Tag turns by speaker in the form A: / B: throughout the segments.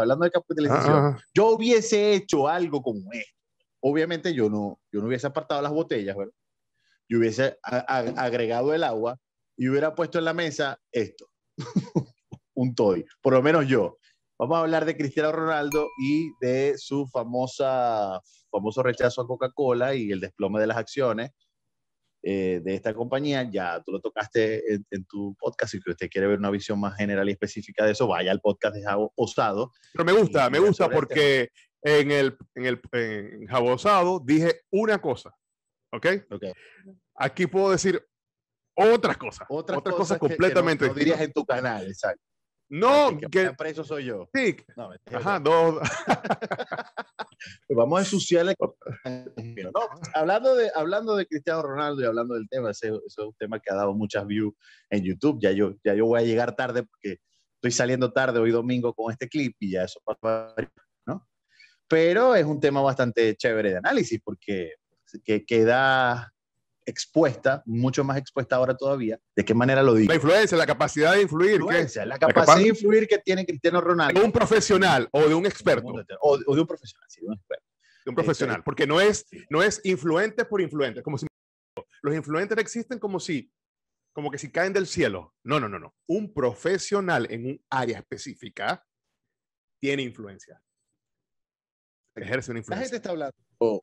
A: hablando de capitalización, ah, ah, ah. yo hubiese hecho algo como esto. Obviamente yo no, yo no hubiese apartado las botellas, Yo hubiese agregado el agua y hubiera puesto en la mesa esto, un toy, por lo menos yo. Vamos a hablar de Cristiano Ronaldo y de su famosa, famoso rechazo a Coca-Cola y el desplome de las acciones eh, de esta compañía, ya tú lo tocaste en, tu podcast, y que usted quiere ver una visión más general y
B: específica de eso, vaya al podcast de Jabo Osado. Pero me gusta, me gusta porque en el, en el en Jabo Osado dije una cosa, ¿ok? Aquí puedo decir otras cosas, otras, cosas, completamente. no, dirías en tu canal, exacto. No, que, preso soy yo. Sí. Ajá, no.
A: Pues vamos a ensuciarle. hablando, de, hablando de Cristiano Ronaldo y hablando del tema, ese, es un tema que ha dado muchas views en YouTube. Ya yo, ya yo voy a llegar tarde porque estoy saliendo tarde hoy domingo con este clip y ya eso pasa, Pero es un tema bastante chévere de análisis porque que, que da expuesta, mucho más expuesta ahora todavía. ¿De qué manera lo digo? La influencia, la capacidad de influir. la capacidad de
B: influir que tiene Cristiano Ronaldo. De un profesional o de un experto. O, de un profesional, sí, de un experto. De un profesional, este, porque no es, no es influente por influente, como si los influencers existen como si como que si caen del cielo. No, no, no, no. Un profesional en un área específica tiene influencia. Ejerce una influencia. La gente está hablando oh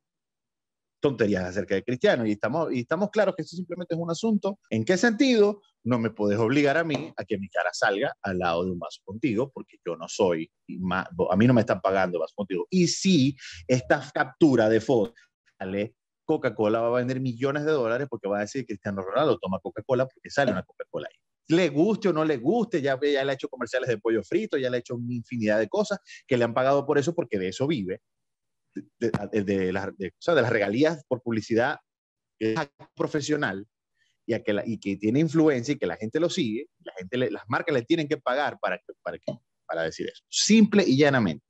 B: tonterías acerca de Cristiano Y estamos, y estamos claros que
A: eso simplemente es un asunto. ¿En qué sentido? No me puedes obligar a mí a que mi cara salga al lado de un vaso contigo, porque yo no soy, a mí no me están pagando vaso contigo. Y si esta captura de foto sale Coca-Cola va a vender millones de dólares porque va a decir Cristiano Ronaldo toma Coca-Cola porque sale una Coca-Cola ahí. Le guste o no le guste, ya, ya le ha hecho comerciales de pollo frito, ya le ha hecho infinidad de cosas que le han pagado por eso porque de eso vive de, las, de, las regalías por publicidad es profesional y, que y que tiene influencia y que la gente lo sigue, la gente las marcas le tienen que pagar para, para, para decir eso. Simple y llanamente.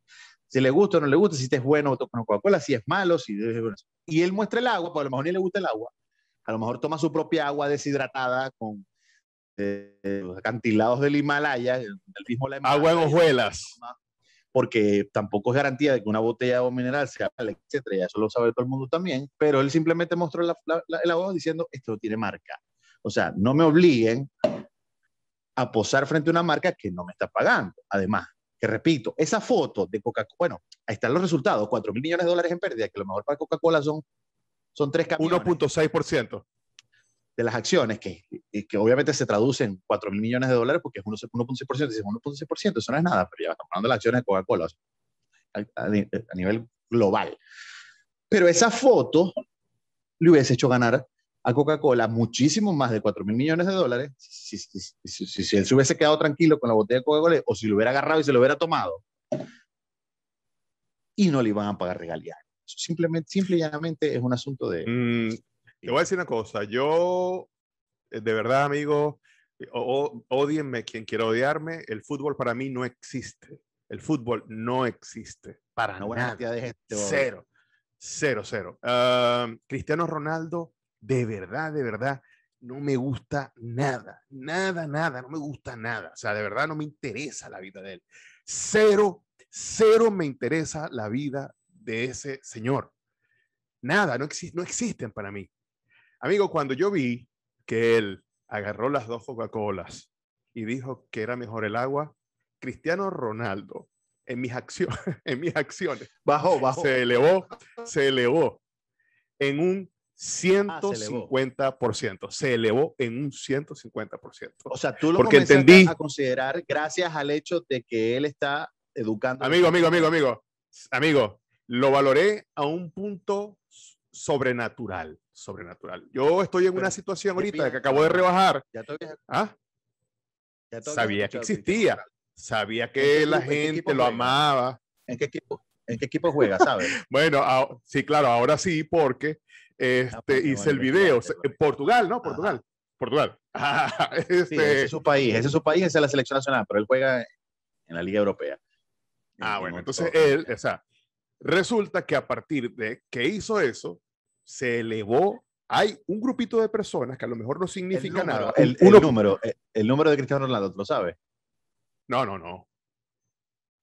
A: Si le gusta o no le gusta, si este es bueno o con Coca-Cola, si es malo, si Y él muestra el agua, pues a lo mejor ni le gusta el agua. A lo mejor toma su propia agua deshidratada con eh, eh, los acantilados del Himalaya, el mismo la Agua en hojuelas porque tampoco es garantía de que una botella de mineral sea etcétera, ya eso lo sabe todo el mundo también, pero él simplemente mostró el agua diciendo, esto tiene marca. O sea, no me obliguen a posar frente a una marca que no me está pagando. Además, que repito, esa foto de Coca-Cola, bueno, ahí están los resultados, 4 mil millones de dólares en pérdida, que lo mejor para Coca-Cola son, son tres camiones. 1.6% las acciones, que, obviamente se traducen en 4 mil millones de dólares porque es 1.6%, 1.6%, eso no es nada, pero ya estamos hablando de las acciones de Coca-Cola a, nivel global. Pero esa foto le hubiese hecho ganar a Coca-Cola muchísimo más de 4 mil millones de dólares si, si, si, él se hubiese quedado tranquilo con la botella de Coca-Cola o si lo hubiera agarrado y se lo hubiera tomado. Y no le iban a pagar regalías. Simplemente, simplemente es un asunto de...
B: Mm, te voy a decir una cosa, yo, eh, de verdad, amigo, eh, o, quien quiera odiarme, el fútbol para mí no existe. El fútbol no existe. Para una buena de gente. Cero, cero, cero. Ah, Cristiano Ronaldo, de verdad, de verdad, no me gusta nada, nada, nada, no me gusta nada. O sea, de verdad no me interesa la vida de él. Cero, cero me interesa la vida de ese señor. Nada, no existen para mí. Amigo, cuando yo vi que él agarró las dos Coca-Colas y dijo que era mejor el agua, Cristiano Ronaldo en mis acciones, en mis acciones, bajó, bajó. Oh. Se elevó, se elevó en un 150%, ah, se, elevó. se elevó en un 150%. O sea, tú lo Porque a considerar gracias al hecho de que él está educando. Amigo, amigo, amigo, amigo, amigo, lo valoré a un punto sobrenatural sobrenatural. Yo estoy en una situación ahorita que acabo de rebajar. Ya ¿Ah? sabía que existía, sabía que la gente lo amaba. ¿En qué equipo? ¿En qué equipo juega, sabes? bueno, sí, claro, ahora sí, porque ah, este, hice el video. Pues. Portugal, ¿no? Portugal. Portugal. Ah, este... ese es su país, ese es su país, es la selección nacional, pero él juega en la Liga Europea. Ah, bueno, entonces él, o sea, resulta que a partir de que hizo eso, se elevó. Hay un grupito de personas que a lo mejor no significa nada. El, número, eh, el, número de Cristiano Ronaldo, ¿tú lo sabes? No, no, no.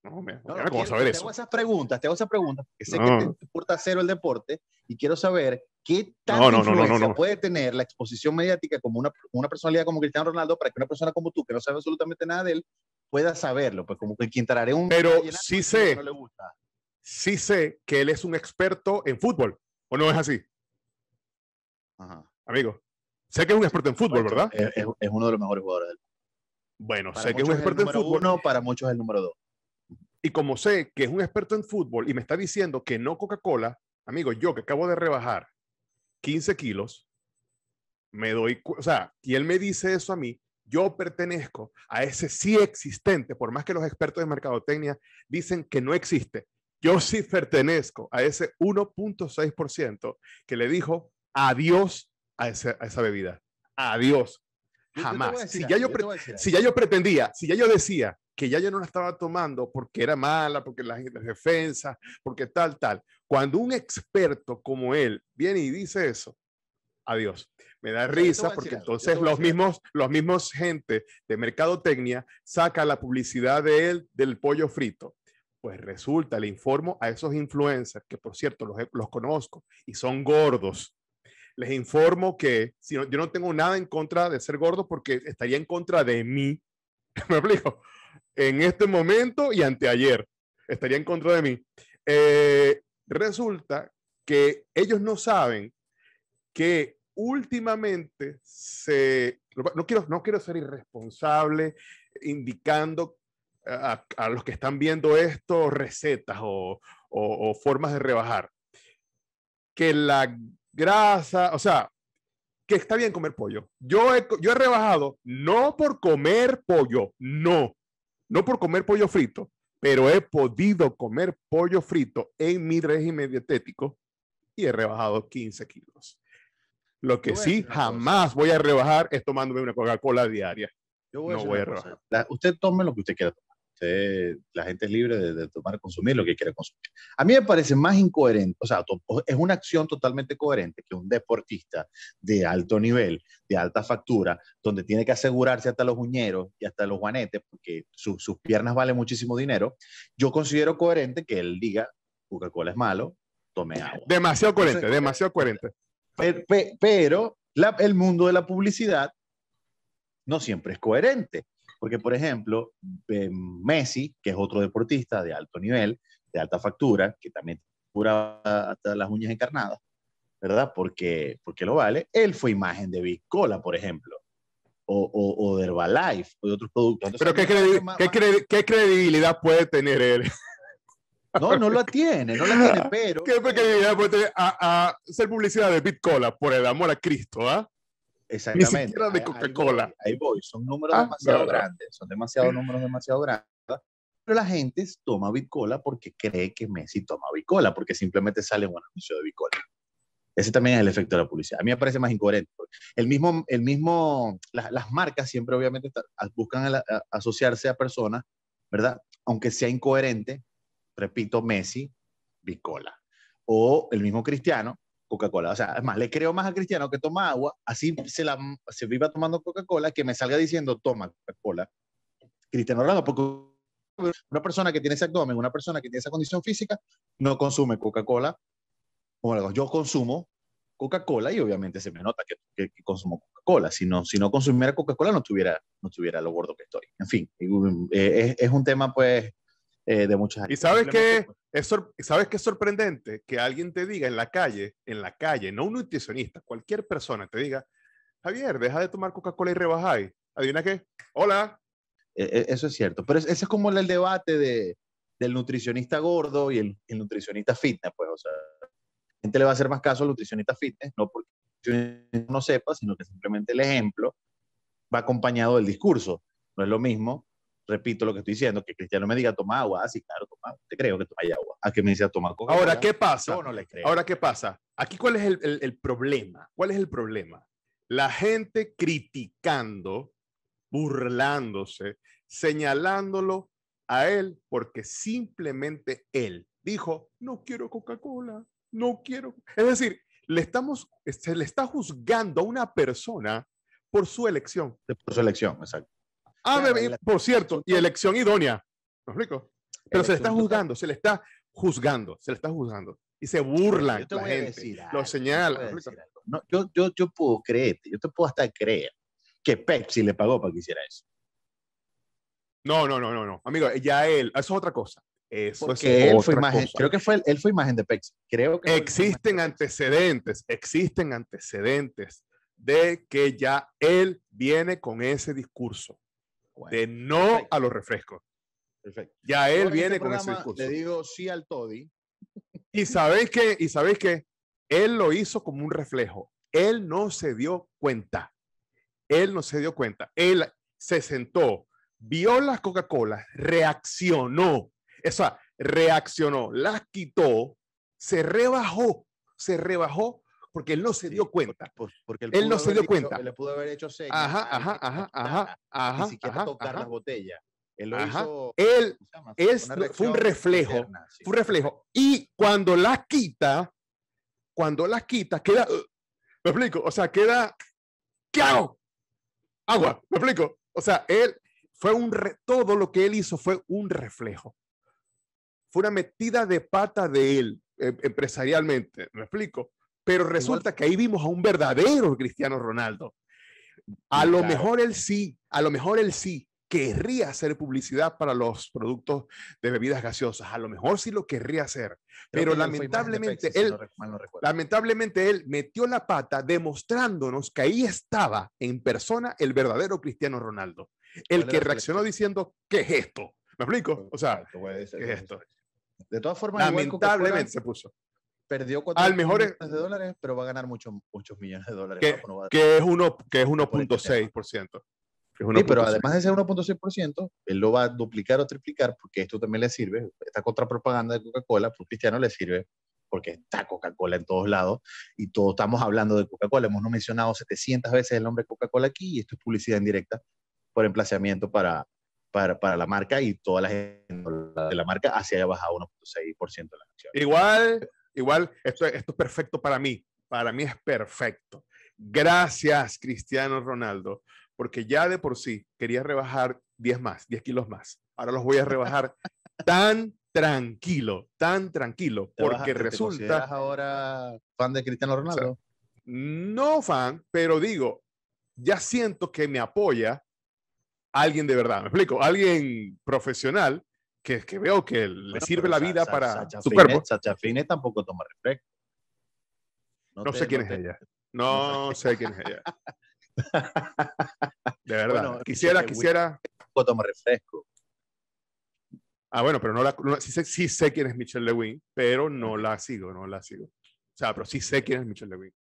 A: No, me, no, saber te hago esas preguntas, te hago esas preguntas, porque sé que te importa cero el deporte y quiero saber qué
B: tanta influencia
A: puede tener la exposición mediática como una, una, personalidad como Cristiano Ronaldo para que una persona como tú, que no sabe absolutamente nada de él,
B: pueda saberlo, pues como que quien un... Pero sí sé, sí sé que él es un experto en fútbol, ¿o no es así? Ajá. Amigo, sé que es un experto en fútbol, ¿verdad? Es, uno de los mejores jugadores del Bueno, sé que es un experto en fútbol. Uno, para muchos es el número dos. Y como sé que es un experto en fútbol y me está diciendo que no Coca-Cola, amigo, yo que acabo de rebajar 15 kilos, me doy, o sea, y él me dice eso a mí, yo pertenezco a ese sí existente, por más que los expertos de mercadotecnia dicen que no existe, yo sí pertenezco a ese 1.6% que le dijo adiós a, esa bebida. Adiós. Jamás. si, ya yo, pretendía, si ya yo decía que ya yo no la estaba tomando porque era mala, porque la gente defensa, porque tal, tal. Cuando un experto como él viene y dice eso, adiós. Me da risa porque entonces los mismos, los mismos gente de mercadotecnia saca la publicidad de él del pollo frito. Pues resulta, le informo a esos influencers, que por cierto los, los conozco y son gordos, les informo que si yo no tengo nada en contra de ser gordo porque estaría en contra de mí. ¿Me explico? En este momento y anteayer estaría en contra de mí. Eh, resulta que ellos no saben que últimamente se... No quiero, no quiero ser irresponsable indicando a, los que están viendo esto recetas o, o formas de rebajar. Que la grasa, o sea, que está bien comer pollo. Yo he, yo he rebajado, no por comer pollo, no, no por comer pollo frito, pero he podido comer pollo frito en mi régimen dietético y he rebajado 15 kilos. Lo que sí jamás voy a rebajar es tomándome una Coca-Cola diaria.
A: no voy a rebajar.
B: Usted tome lo que usted
A: quiera tomar la gente es libre de, tomar, consumir lo que quiere consumir. A mí me parece más incoherente, o sea, es una acción totalmente coherente que un deportista de alto nivel, de alta factura, donde tiene que asegurarse hasta los uñeros y hasta los guanetes, porque sus piernas valen muchísimo dinero, yo considero coherente que él diga, Coca-Cola es malo, tome agua. Demasiado coherente, demasiado coherente. Pero, el mundo de la publicidad no siempre es coherente. Porque, por ejemplo, Messi, que es otro deportista de alto nivel, de alta factura, que también cura hasta las uñas encarnadas, ¿verdad? Porque, porque lo vale. Él fue imagen de cola por ejemplo, o, o, de Herbalife, o de otros productos. Pero ¿qué, qué,
B: ¿qué credibilidad puede tener él? No, no la
A: tiene, no la tiene,
B: pero. ¿Qué credibilidad puede tener a, hacer publicidad de Bitcola, por el amor a Cristo, ¿ah? Exactamente. Ni de Coca-Cola. Ahí, voy, son números ah, demasiado grandes,
A: son demasiados números demasiado grandes. Pero la gente toma Bicola porque cree que Messi toma Bicola, porque simplemente sale un anuncio de Bicola. Ese también es el efecto de la publicidad. A mí me parece más incoherente. El mismo, el mismo las marcas siempre obviamente buscan asociarse a personas, ¿verdad? Aunque sea incoherente, repito, Messi, Bicola. O el mismo Cristiano, Coca-Cola. O sea, es más, le creo más a Cristiano que toma agua, así se, la, se viva tomando Coca-Cola, que me salga diciendo, toma Coca-Cola. Cristiano Ronaldo, porque una persona que tiene ese abdomen, una persona que tiene esa condición física, no consume Coca-Cola. yo consumo Coca-Cola y obviamente se me nota que, consumo Coca-Cola. Si no, si no consumiera Coca-Cola no tuviera, no tuviera lo gordo que estoy. En fin, eh, es un tema pues eh, de muchas Y sabes que
B: es, sorprendente que alguien te diga en la calle, en la calle, no un nutricionista, cualquier persona te diga, Javier, deja de tomar Coca-Cola y rebajáis. Adivina qué, hola. E, e, eso es cierto, pero
A: ese es como el debate del nutricionista gordo y el, nutricionista fitness, pues, o sea, la gente le va a hacer más caso al nutricionista fitness, no porque no sepa, sino que simplemente el ejemplo va acompañado del discurso. No es lo mismo repito lo que estoy diciendo, que Cristiano me diga toma agua, ah, Sí, claro, toma, te creo que toma agua, a que me dice toma coca. Ahora, ¿qué
B: pasa? Ahora, ¿qué pasa? Aquí, ¿cuál es el, el problema? ¿Cuál es el problema? La gente criticando, burlándose, señalándolo a él porque simplemente él dijo, no quiero Coca-Cola, no quiero. Es decir, le estamos, se le está juzgando a una persona por su elección. Por su elección, exacto. Ah, por cierto, y elección idónea. ¿Me explico? Pero se le está juzgando, se le está juzgando, se le está juzgando. Y se burla yo la gente, lo señala. Yo, no, yo, yo, yo, puedo creerte, yo te
A: puedo hasta creer que Pepsi le pagó para que hiciera eso.
B: No, no, no, no, no. Amigo, ya él, eso es otra cosa. Eso es él cosa. creo que fue, él fue imagen de Pepsi. Creo que existen antecedentes, existen antecedentes de que ya él viene con ese discurso de no a los refrescos. Ya él este viene con ese discurso. Le digo
A: sí al Toddy.
B: Y sabéis que, y sabéis que él lo hizo como un reflejo. Él no se dio cuenta. Él no se dio cuenta. Él se sentó, vio las Coca-Colas, reaccionó. O sea, reaccionó, las quitó, se rebajó, se rebajó porque él no se dio cuenta. Pues, porque, él, no se dio cuenta.
A: le pudo haber hecho señas. Ajá,
B: ajá, ajá, ajá, ajá. Ni siquiera tocar las botellas. Él lo hizo. Él es, fue un reflejo. Fue un reflejo. Y cuando la quita, cuando las quita, queda. Uh, ¿Me explico? O sea, queda. ¿Qué Agua. ¿Me explico? O sea, él fue un. todo lo que él hizo fue un reflejo. Fue una metida de pata de él em, empresarialmente. ¿Me explico? Pero resulta que ahí vimos a un verdadero Cristiano Ronaldo. A lo mejor él sí, a lo mejor él sí querría hacer publicidad para los productos de bebidas gaseosas, a lo mejor sí lo querría hacer, pero lamentablemente él, lamentablemente él metió la pata demostrándonos que ahí estaba en persona el verdadero Cristiano Ronaldo, el que reaccionó diciendo, ¿qué es esto? ¿Me explico? O sea, ¿qué es esto? De todas formas, lamentablemente se puso perdió 4 al millones
A: e- de dólares, pero va a ganar muchos, muchos millones de dólares. Que, es uno que es 1.6%. Este sí, pero además de ese 1.6%, él lo va a duplicar o triplicar porque esto también le sirve. Esta contrapropaganda de Coca-Cola, pues Cristiano le sirve porque está Coca-Cola en todos lados y todos estamos hablando de Coca-Cola. Hemos mencionado 700 veces el nombre Coca-Cola aquí y esto es publicidad indirecta por emplazamiento para, para, la marca y toda la gente de la marca hacia allá baja 1.6% de la acción.
B: Igual, Igual, esto, esto es perfecto para mí. Para mí es perfecto. Gracias, Cristiano Ronaldo, porque ya de por sí quería rebajar 10 más, 10 kilos más. Ahora los voy a rebajar tan tranquilo, tan tranquilo, porque resulta... ¿Eres
A: ahora
B: fan de Cristiano Ronaldo? no fan, pero digo, ya siento que me apoya alguien de verdad, me explico, alguien profesional que, que veo que le sirve la vida para Super, su cuerpo. Sacha Fine tampoco toma refresco. No, sé quién es ella. No sé quién es ella. De verdad. quisiera, quisiera. Tampoco toma refresco. Ah, bueno, pero no la. sé, sí, sé, quién es Michelle Lewin, pero no la sigo, no la sigo. O sea, pero sí sé quién es Michelle Lewin.